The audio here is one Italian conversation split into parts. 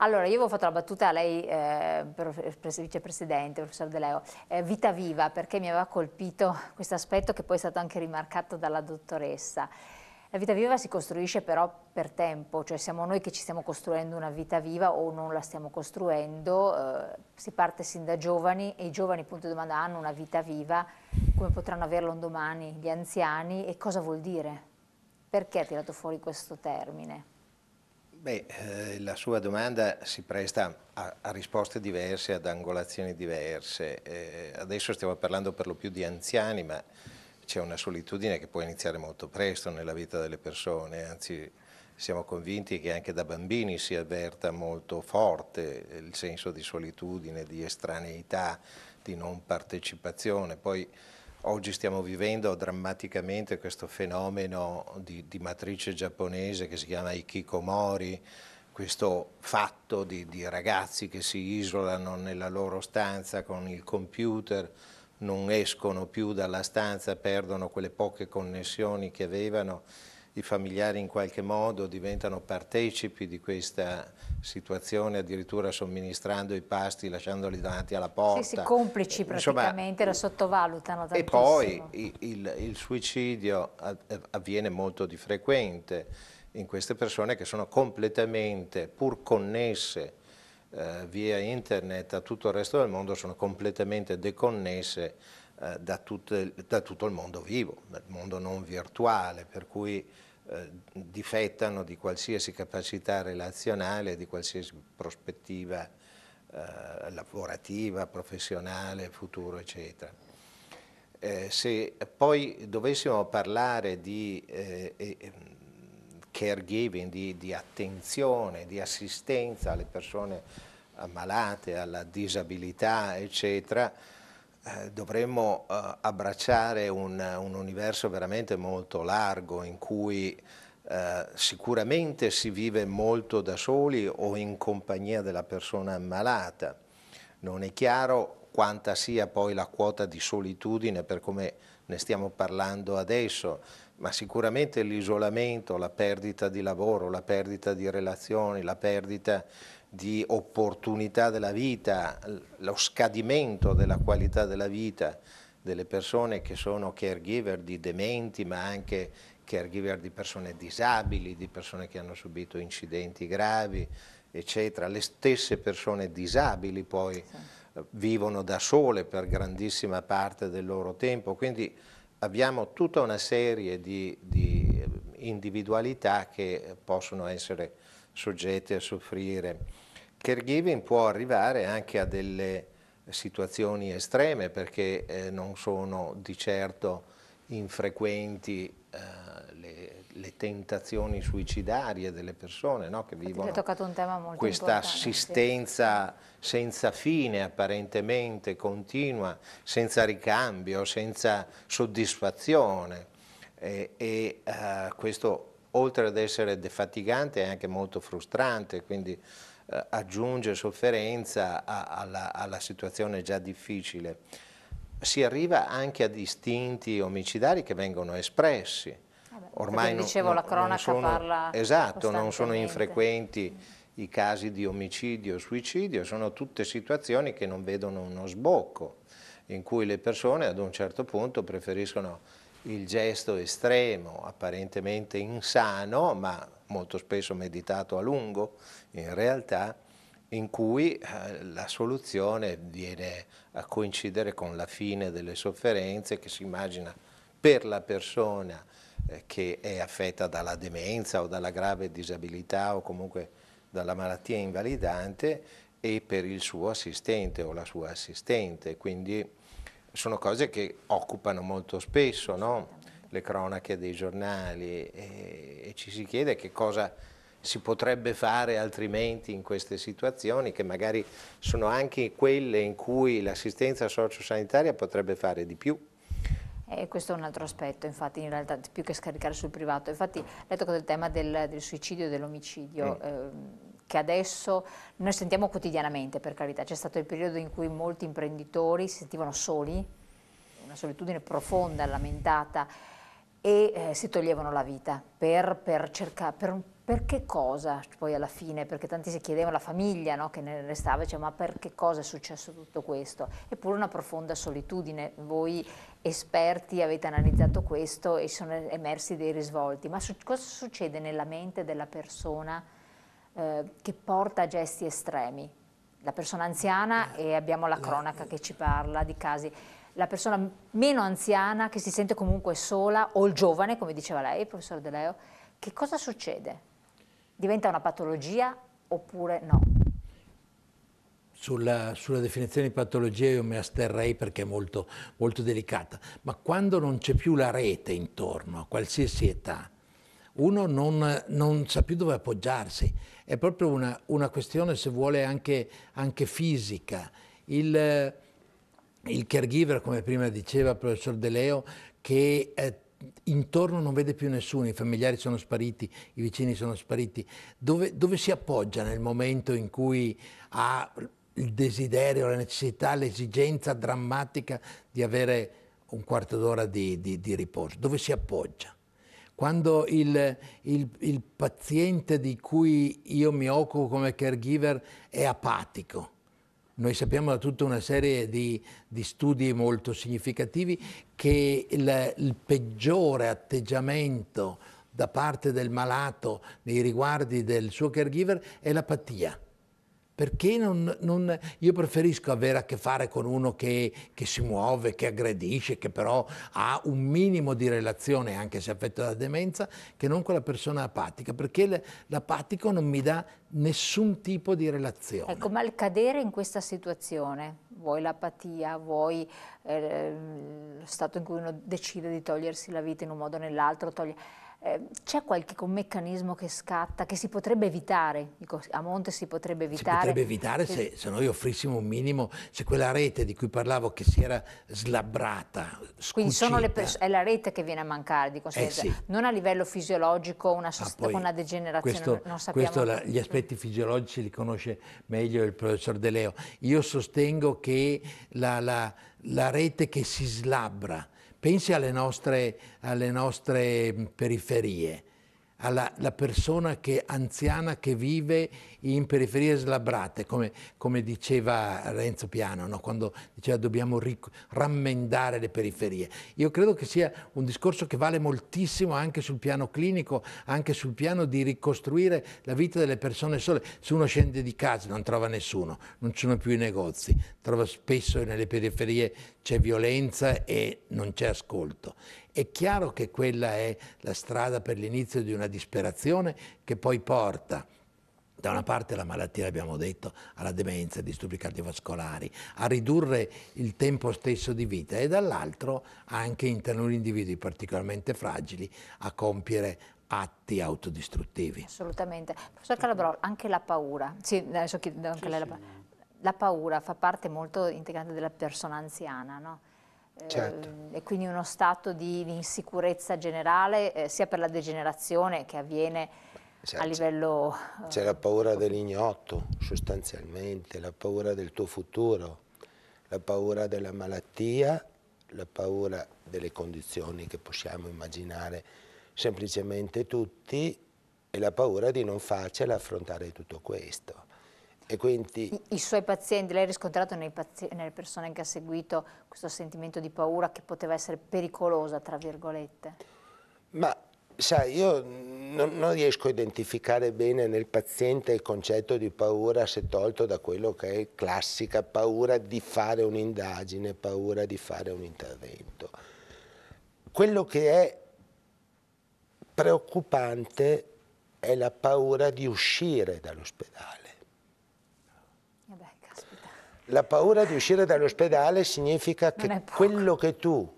Allora, io avevo fatto la battuta a lei, eh, vicepresidente, professor De Leo, eh, vita viva, perché mi aveva colpito questo aspetto che poi è stato anche rimarcato dalla dottoressa. La vita viva si costruisce però per tempo, cioè siamo noi che ci stiamo costruendo una vita viva o non la stiamo costruendo, eh, si parte sin da giovani e i giovani, punto di domanda, hanno una vita viva, come potranno averla un domani gli anziani e cosa vuol dire? Perché ha tirato fuori questo termine? Beh, eh, la sua domanda si presta a, a risposte diverse, ad angolazioni diverse. Eh, adesso stiamo parlando per lo più di anziani, ma c'è una solitudine che può iniziare molto presto nella vita delle persone, anzi siamo convinti che anche da bambini si avverta molto forte il senso di solitudine, di estraneità, di non partecipazione. Poi Oggi stiamo vivendo drammaticamente questo fenomeno di, di matrice giapponese che si chiama Ikikomori, questo fatto di, di ragazzi che si isolano nella loro stanza con il computer, non escono più dalla stanza, perdono quelle poche connessioni che avevano i familiari in qualche modo diventano partecipi di questa situazione, addirittura somministrando i pasti, lasciandoli davanti alla porta. Sì, sì, complici praticamente, Insomma, la sottovalutano tantissimo. E poi il, il suicidio avviene molto di frequente in queste persone che sono completamente, pur connesse, eh, via internet a tutto il resto del mondo sono completamente deconnesse eh, da, tutte, da, tutto il mondo vivo, dal mondo non virtuale, per cui eh, difettano di qualsiasi capacità relazionale, di qualsiasi prospettiva eh, lavorativa, professionale, futuro, eccetera. Eh, se poi dovessimo parlare di eh, ehm, caregiving, di, di attenzione, di assistenza alle persone ammalate, alla disabilità, eccetera, eh, dovremmo eh, abbracciare un, un, universo veramente molto largo in cui eh, sicuramente si vive molto da soli o in compagnia della persona ammalata. Non è chiaro quanta sia poi la quota di solitudine per come ne stiamo parlando adesso, ma sicuramente l'isolamento, la perdita di lavoro, la perdita di relazioni, la perdita di opportunità della vita, lo scadimento della qualità della vita delle persone che sono caregiver di dementi, ma anche caregiver di persone disabili, di persone che hanno subito incidenti gravi, eccetera. Le stesse persone disabili poi sì. Eh, vivono da sole per grandissima parte del loro tempo, quindi abbiamo tutta una serie di, di eh, individualità che eh, possono essere soggette a soffrire caregiving può arrivare anche a delle situazioni estreme perché eh, non sono di certo infrequenti eh, le, le, tentazioni suicidarie delle persone no? che vivono questa assistenza sì. senza fine apparentemente continua, senza ricambio, senza soddisfazione e, e eh, questo oltre ad essere defatigante è anche molto frustrante quindi eh, aggiunge sofferenza a, alla, alla, situazione già difficile. Si arriva anche a istinti omicidari che vengono espressi. Ormai dicevo, non, la cronaca sono, parla Esatto, non sono infrequenti i casi di omicidio, o suicidio, sono tutte situazioni che non vedono uno sbocco, in cui le persone ad un certo punto preferiscono il gesto estremo, apparentemente insano, ma molto spesso meditato a lungo, in realtà in cui eh, la soluzione viene a coincidere con la fine delle sofferenze che si immagina per la persona eh, che è affetta dalla demenza o dalla grave disabilità o comunque dalla malattia invalidante e per il suo assistente o la sua assistente. Quindi sono cose che occupano molto spesso, no? le cronache dei giornali e, e ci si chiede che cosa si potrebbe fare altrimenti in queste situazioni che magari sono anche quelle in cui l'assistenza sociosanitaria potrebbe fare di più. Eh, questo è un altro aspetto, infatti, in realtà più che scaricare sul privato. Infatti, lei tocca del tema del, del suicidio e dell'omicidio. Mm. Eh, che adesso noi sentiamo quotidianamente, per carità, c'è stato il periodo in cui molti imprenditori si sentivano soli una solitudine profonda, lamentata, e eh, si toglievano la vita per, per cercare, per, per, che cosa poi alla fine, perché tanti si chiedevano, la famiglia no, che ne restava, diceva ma per che cosa è successo tutto questo? Eppure una profonda solitudine, voi esperti avete analizzato questo e sono emersi dei risvolti, ma su, cosa succede nella mente della persona eh, che porta a gesti estremi? La persona anziana e abbiamo la cronaca eh, che ci parla di casi la persona meno anziana che si sente comunque sola o il giovane, come diceva lei, professor De Leo, che cosa succede? Diventa una patologia oppure no? Sulla, sulla, definizione di patologia io mi asterrei perché è molto, molto delicata, ma quando non c'è più la rete intorno a qualsiasi età, uno non, non sa più dove appoggiarsi, è proprio una, una questione se vuole anche, anche fisica. Il, il caregiver, come prima diceva il professor De Leo, che eh, intorno non vede più nessuno, i familiari sono spariti, i vicini sono spariti, dove, dove si appoggia nel momento in cui ha il desiderio, la necessità, l'esigenza drammatica di avere un quarto d'ora di, di, di, riposo, dove si appoggia. Quando il, il, il paziente di cui io mi occupo come caregiver è apatico, noi sappiamo da tutta una serie di, di studi molto significativi che il, il peggiore atteggiamento da parte del malato nei riguardi del suo caregiver è l'apatia perché non, non, io preferisco avere a che fare con uno che, che, si muove, che aggredisce, che però ha un minimo di relazione, anche se affetto da demenza, che non con la persona apatica, perché l'apatico non mi dà nessun tipo di relazione. Ecco, ma il cadere in questa situazione, vuoi l'apatia, vuoi eh, lo stato in cui uno decide di togliersi la vita in un modo o nell'altro, togliere Ehm, c'è qualche meccanismo che scatta, che si potrebbe evitare? Dico, a monte si potrebbe evitare? Si potrebbe evitare se, se, noi offrissimo un minimo, se quella rete di cui parlavo che si era slabbrata, scucita. Quindi è la rete che viene a mancare di conseguenza, eh sì. non a livello fisiologico, una, ah, una degenerazione, questo, non sappiamo. Questo la, gli mm. aspetti fisiologici li conosce meglio il professor De Leo. Io sostengo che la, la, la rete che si slabbra, Pensi alle nostre, alle nostre mm, periferie, alla persona che, anziana che vive in periferie slabbrate, come, come diceva Renzo Piano, no? quando diceva dobbiamo rammendare le periferie. Io credo che sia un discorso che vale moltissimo anche sul piano clinico, anche sul piano di ricostruire la vita delle persone sole. Se uno scende di casa non trova nessuno, non ci sono più i negozi, trova spesso nelle periferie c'è violenza e non c'è ascolto. È chiaro che quella è la strada per l'inizio di una disperazione che poi porta da una parte la malattia, abbiamo detto, alla demenza, ai disturbi cardiovascolari, a ridurre il tempo stesso di vita e dall'altro anche internare individui particolarmente fragili a compiere atti autodistruttivi. Assolutamente. Professor Calabro, anche la paura. Sì, adesso chiedo anche sì, lei la paura. Sì. La paura fa parte molto integrante della persona anziana, no? Eh, certo. Eh, e quindi uno stato di, di insicurezza generale, eh, sia per la degenerazione che avviene cioè, a livello... Eh, C'è la paura dell'ignoto sostanzialmente, la paura del tuo futuro, la paura della malattia, la paura delle condizioni che possiamo immaginare semplicemente tutti e la paura di non farcela affrontare tutto questo. E Quindi... I, I, suoi pazienti, lei ha riscontrato pazienti, nelle persone che ha seguito questo sentimento di paura che poteva essere pericolosa, tra virgolette? Ma sai, io non, non, riesco a identificare bene nel paziente il concetto di paura se tolto da quello che è classica paura di fare un'indagine, paura di fare un intervento. Quello che è preoccupante è la paura di uscire dall'ospedale. Eh la paura di uscire dall'ospedale significa che quello che tu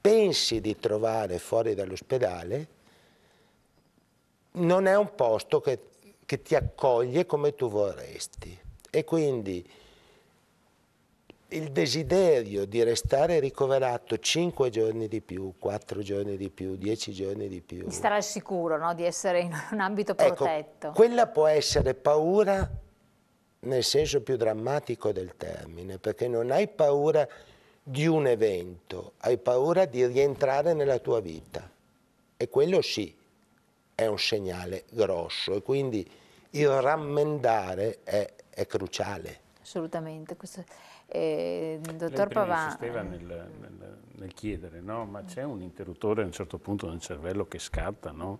pensi di trovare fuori dall'ospedale non è un posto che, che ti accoglie come tu vorresti. E quindi il desiderio di restare ricoverato 5 giorni di più, 4 giorni di più, 10 giorni di più. Di stare al sicuro, no? di essere in un ambito ecco, protetto. Ecco, quella può essere paura nel senso più drammatico del termine, perché non hai paura di un evento, hai paura di rientrare nella tua vita. E quello sì, è un segnale grosso e quindi il rammendare è, è cruciale. Assolutamente. Questo, eh, dottor Pavà... insisteva nel, nel, nel chiedere, no? ma c'è un interruttore a un certo punto nel cervello che scatta, no?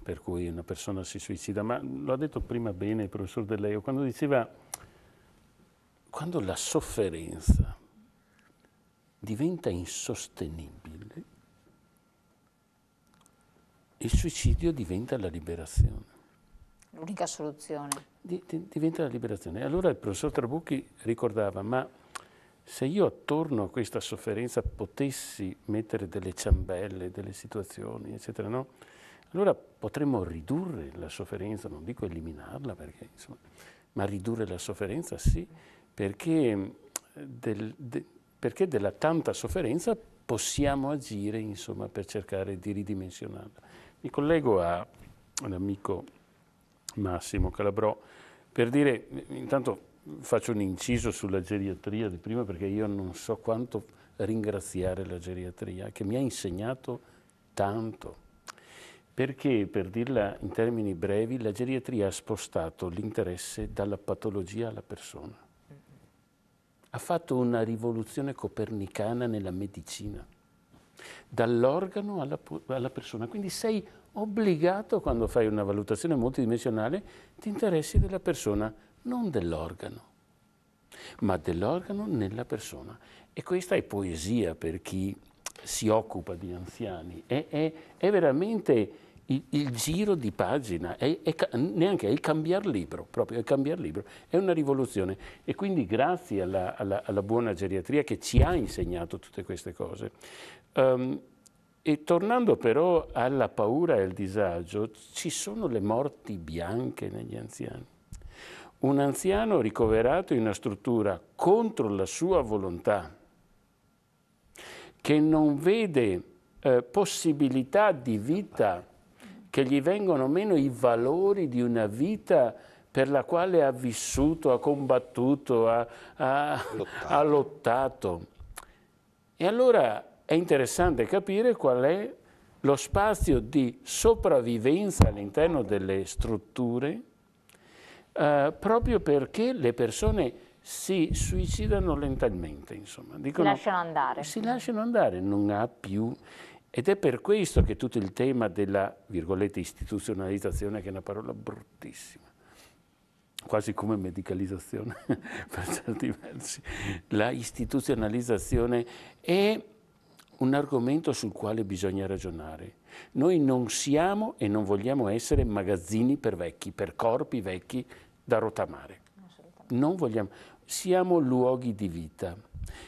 per cui una persona si suicida, ma lo ha detto prima bene il professor De Leo, quando diceva quando la sofferenza diventa insostenibile, il suicidio diventa la liberazione. L'unica soluzione. Di, di, diventa la liberazione. Allora il professor Trabucchi ricordava, ma se io attorno a questa sofferenza potessi mettere delle ciambelle, delle situazioni, eccetera, no? allora potremmo ridurre la sofferenza, non dico eliminarla, perché, insomma, ma ridurre la sofferenza sì, perché, del, de, perché della tanta sofferenza possiamo agire insomma, per cercare di ridimensionarla. Mi collego all'amico Massimo Calabrò per dire, intanto faccio un inciso sulla geriatria di prima perché io non so quanto ringraziare la geriatria che mi ha insegnato tanto. Perché, per dirla in termini brevi, la geriatria ha spostato l'interesse dalla patologia alla persona. Ha fatto una rivoluzione copernicana nella medicina dall'organo alla, alla persona. Quindi sei obbligato, quando fai una valutazione multidimensionale, ti interessi della persona, non dell'organo, ma dell'organo nella persona. E questa è poesia per chi si occupa di anziani, è, è, è veramente il, il, giro di pagina, è, è neanche è il cambiare libro, proprio è il cambiare libro, è una rivoluzione. E quindi grazie alla, alla, alla buona geriatria che ci ha insegnato tutte queste cose, Um, e tornando però alla paura e al disagio, ci sono le morti bianche negli anziani. Un anziano ricoverato in una struttura contro la sua volontà, che non vede eh, possibilità di vita, che gli vengono meno i valori di una vita per la quale ha vissuto, ha combattuto, ha, ha, ha lottato. E allora è interessante capire qual è lo spazio di sopravvivenza all'interno delle strutture eh, proprio perché le persone si suicidano lentamente, insomma. Dicono, si lasciano andare. Si lasciano andare, non ha più... Ed è per questo che tutto il tema della, virgolette, istituzionalizzazione, che è una parola bruttissima, quasi come medicalizzazione per certi versi, la istituzionalizzazione è un argomento sul quale bisogna ragionare. Noi non siamo e non vogliamo essere magazzini per vecchi, per corpi vecchi da rotamare. Non vogliamo. Siamo luoghi di vita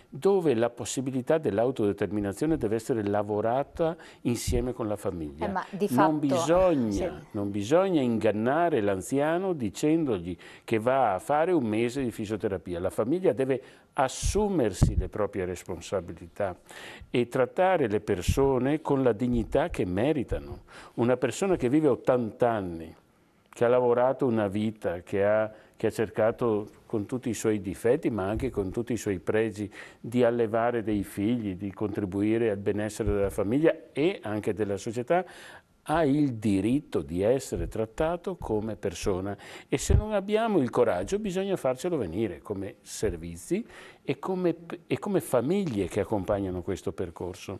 dove la possibilità dell'autodeterminazione deve essere lavorata insieme con la famiglia. Eh, non, fatto, bisogna, sì. non, bisogna, ingannare l'anziano dicendogli che va a fare un mese di fisioterapia. La famiglia deve assumersi le proprie responsabilità e trattare le persone con la dignità che meritano. Una persona che vive 80 anni che ha lavorato una vita, che ha, che ha cercato con tutti i suoi difetti ma anche con tutti i suoi pregi di allevare dei figli, di contribuire al benessere della famiglia e anche della società, ha il diritto di essere trattato come persona e se non abbiamo il coraggio bisogna farcelo venire come servizi e come, e come famiglie che accompagnano questo percorso.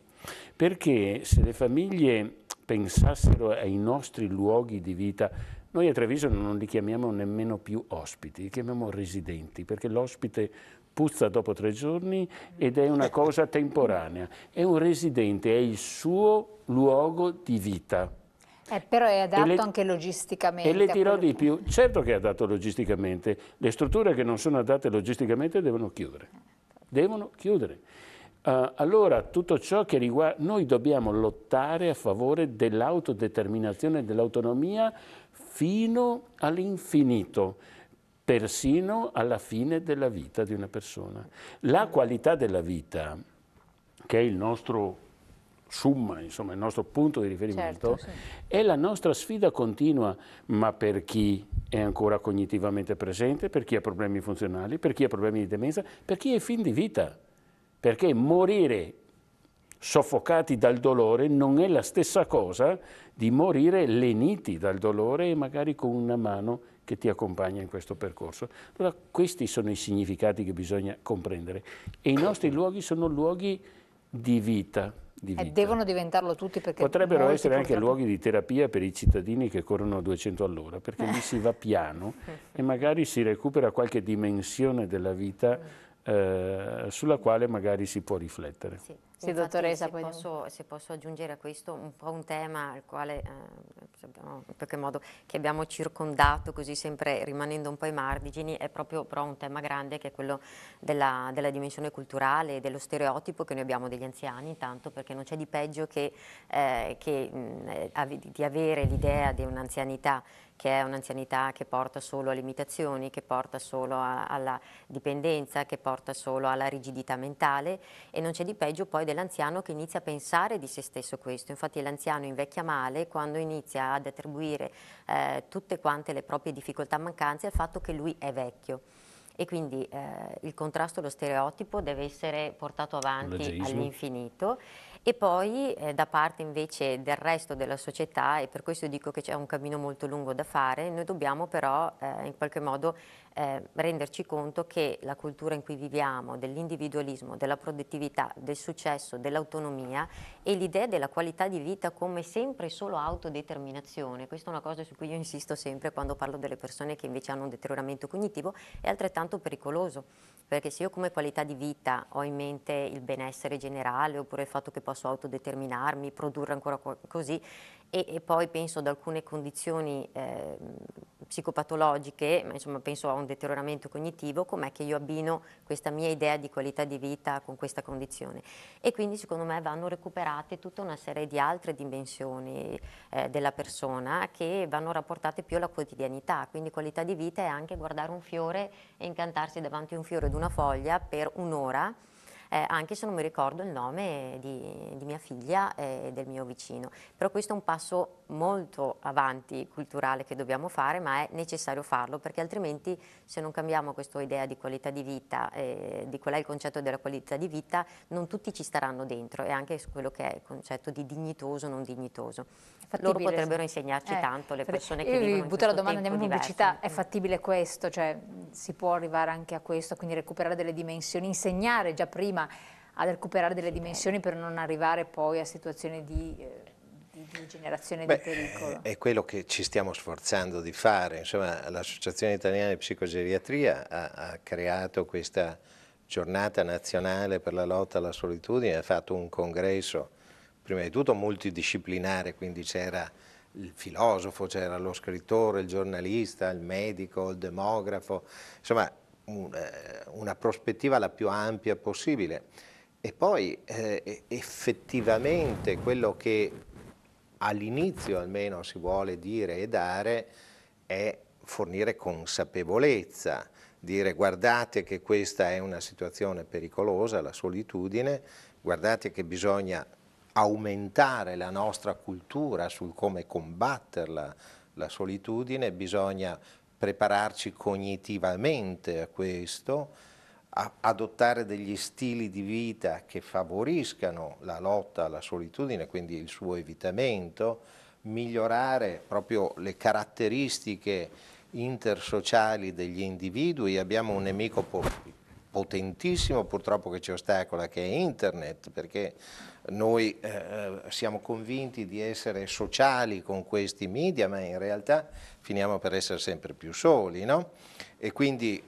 Perché se le famiglie pensassero ai nostri luoghi di vita noi a Treviso non li chiamiamo nemmeno più ospiti, li chiamiamo residenti, perché l'ospite puzza dopo tre giorni ed è una cosa temporanea. È un residente, è il suo luogo di vita. Eh, però è adatto le, anche logisticamente. E le dirò di più, certo che è adatto logisticamente, le strutture che non sono adatte logisticamente devono chiudere, devono chiudere. Uh, allora tutto ciò che riguarda, noi dobbiamo lottare a favore dell'autodeterminazione e dell'autonomia fino all'infinito, persino alla fine della vita di una persona. La qualità della vita, che è il nostro summa, insomma, il nostro punto di riferimento, certo, sì. è la nostra sfida continua, ma per chi è ancora cognitivamente presente, per chi ha problemi funzionali, per chi ha problemi di demenza, per chi è fin di vita. Perché morire soffocati dal dolore non è la stessa cosa di morire leniti dal dolore e magari con una mano che ti accompagna in questo percorso. Allora questi sono i significati che bisogna comprendere e i nostri luoghi sono luoghi di vita, E eh, devono diventarlo tutti perché... Potrebbero essere anche luoghi di terapia per i cittadini che corrono a 200 all'ora, perché lì si va piano e magari si recupera qualche dimensione della vita mm. Eh, sulla quale magari si può riflettere. Sì, sì dottoressa. Se posso, se posso, aggiungere a questo un po' un tema al quale, eh, abbiamo, in qualche modo, che abbiamo circondato, così sempre rimanendo un po' ai margini, è proprio però un tema grande che è quello della, della dimensione culturale e dello stereotipo che noi abbiamo degli anziani, intanto perché non c'è di peggio che, eh, che mh, eh, di avere l'idea di un'anzianità che è un'anzianità che porta solo a limitazioni, che porta solo a, alla dipendenza, che porta solo alla rigidità mentale e non c'è di peggio poi dell'anziano che inizia a pensare di se stesso questo. Infatti l'anziano invecchia male quando inizia ad attribuire eh, tutte quante le proprie difficoltà mancanze al fatto che lui è vecchio e quindi eh, il contrasto allo stereotipo deve essere portato avanti all'infinito e poi eh, da parte invece del resto della società e per questo dico che c'è un cammino molto lungo da fare, noi dobbiamo però eh, in qualche modo eh, renderci conto che la cultura in cui viviamo, dell'individualismo, della produttività, del successo, dell'autonomia e l'idea della qualità di vita come sempre solo autodeterminazione, questa è una cosa su cui io insisto sempre quando parlo delle persone che invece hanno un deterioramento cognitivo, è altrettanto pericoloso, perché se io come qualità di vita ho in mente il benessere generale oppure il fatto che posso autodeterminarmi, produrre ancora così, e, e poi penso ad alcune condizioni eh, psicopatologiche, ma insomma penso a un deterioramento cognitivo, com'è che io abbino questa mia idea di qualità di vita con questa condizione. E quindi secondo me vanno recuperate tutta una serie di altre dimensioni eh, della persona che vanno rapportate più alla quotidianità, quindi qualità di vita è anche guardare un fiore e incantarsi davanti a un fiore ed una foglia per un'ora, eh, anche se non mi ricordo il nome di, di mia figlia e del mio vicino. Però questo è un passo molto avanti culturale che dobbiamo fare, ma è necessario farlo perché altrimenti se non cambiamo questa idea di qualità di vita, eh, di qual è il concetto della qualità di vita, non tutti ci staranno dentro e anche su quello che è il concetto di dignitoso o non dignitoso. Fattibile, Loro potrebbero insegnarci eh, tanto le persone che vivono in butto la domanda, andiamo pubblicità, è mm. fattibile questo? Cioè si può arrivare anche a questo, quindi recuperare delle dimensioni, insegnare già prima ma a recuperare delle dimensioni per non arrivare poi a situazioni di... Eh, di, di generazione Beh, di pericolo. È quello che ci stiamo sforzando di fare, insomma l'Associazione Italiana di Psicogeriatria ha, ha, creato questa giornata nazionale per la lotta alla solitudine, ha fatto un congresso prima di tutto multidisciplinare, quindi c'era il filosofo, c'era lo scrittore, il giornalista, il medico, il demografo, insomma eh, una prospettiva la più ampia possibile e poi eh, effettivamente quello che all'inizio almeno si vuole dire e dare è fornire consapevolezza, dire guardate che questa è una situazione pericolosa, la solitudine, guardate che bisogna aumentare la nostra cultura sul come combatterla la solitudine, bisogna prepararci cognitivamente a questo, adottare degli stili di vita che favoriscano la lotta alla solitudine, quindi il suo evitamento, migliorare proprio le caratteristiche intersociali degli individui. Abbiamo un nemico potentissimo purtroppo che ci ostacola, che è Internet, perché noi eh, siamo convinti di essere sociali con questi media, ma in realtà finiamo per essere sempre più soli, no? E quindi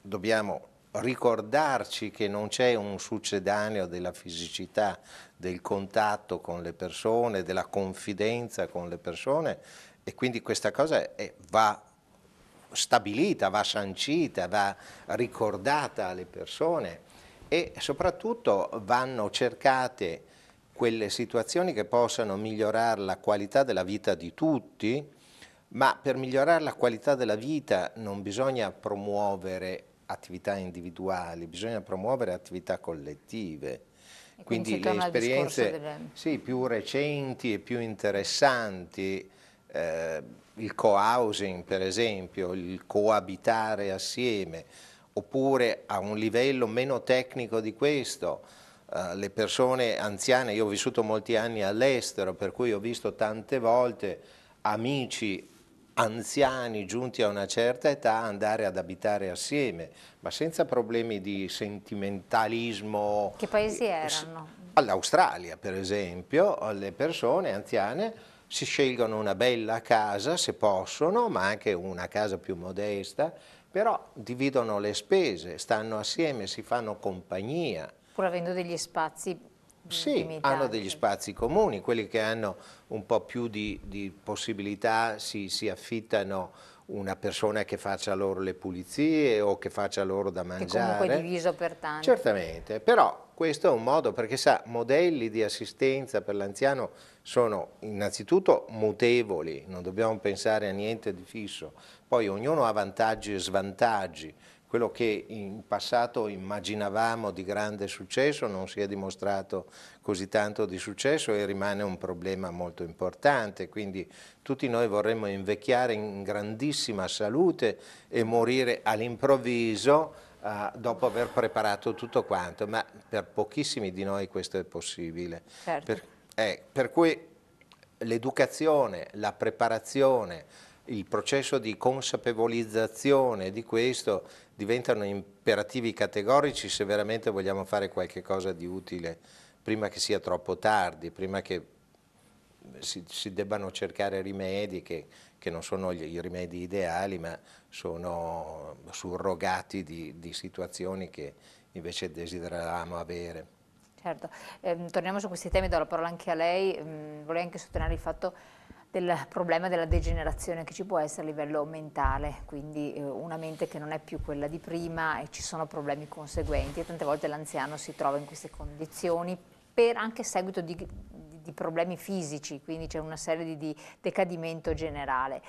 dobbiamo ricordarci che non c'è un succedaneo della fisicità, del contatto con le persone, della confidenza con le persone e quindi questa cosa è, va stabilita, va sancita, va ricordata alle persone e soprattutto vanno cercate quelle situazioni che possano migliorare la qualità della vita di tutti, ma per migliorare la qualità della vita non bisogna promuovere attività individuali, bisogna promuovere attività collettive. E quindi, quindi le esperienze delle... sì, più recenti e più interessanti, eh, il co-housing per esempio, il coabitare assieme, oppure a un livello meno tecnico di questo, eh, le persone anziane, io ho vissuto molti anni all'estero, per cui ho visto tante volte amici anziani giunti a una certa età andare ad abitare assieme, ma senza problemi di sentimentalismo. Che paesi eh, erano? All'Australia, per esempio, le persone anziane si scelgono una bella casa, se possono, ma anche una casa più modesta, però dividono le spese, stanno assieme, si fanno compagnia pur avendo degli spazi mm, sì, limitati. hanno degli spazi comuni, quelli che hanno un po' più di, di possibilità si, si affittano una persona che faccia loro le pulizie o che faccia loro da mangiare. Che comunque è diviso per tanti. Certamente, però questo è un modo perché sa, modelli di assistenza per l'anziano sono innanzitutto mutevoli, non dobbiamo pensare a niente di fisso, poi ognuno ha vantaggi e svantaggi, quello che in passato immaginavamo di grande successo non si è dimostrato così tanto di successo e rimane un problema molto importante, quindi tutti noi vorremmo invecchiare in grandissima salute e morire all'improvviso Uh, dopo aver preparato tutto quanto, ma per pochissimi di noi questo è possibile. Certo. Per, eh, per cui l'educazione, la preparazione, il processo di consapevolizzazione di questo diventano imperativi categorici se veramente vogliamo fare qualche cosa di utile prima che sia troppo tardi, prima che si, si debbano cercare rimedi che, che non sono gli, i rimedi ideali ma sono surrogati di, di situazioni che invece desideravamo avere. Certo, eh, torniamo su questi temi, do la parola anche a lei, mm, vorrei anche sottolineare il fatto del problema della degenerazione che ci può essere a livello mentale, quindi eh, una mente che non è più quella di prima e ci sono problemi conseguenti e tante volte l'anziano si trova in queste condizioni per anche seguito di, di, di problemi fisici, quindi c'è una serie di, di decadimento generale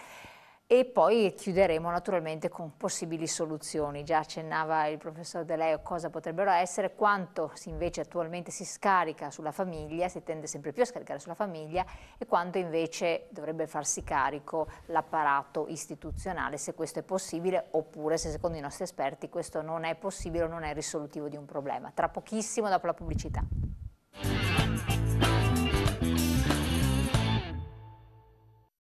e poi chiuderemo naturalmente con possibili soluzioni. Già accennava il professor De Leo cosa potrebbero essere, quanto invece attualmente si scarica sulla famiglia, si tende sempre più a scaricare sulla famiglia e quanto invece dovrebbe farsi carico l'apparato istituzionale, se questo è possibile oppure se secondo i nostri esperti questo non è possibile o non è risolutivo di un problema. Tra pochissimo dopo la pubblicità.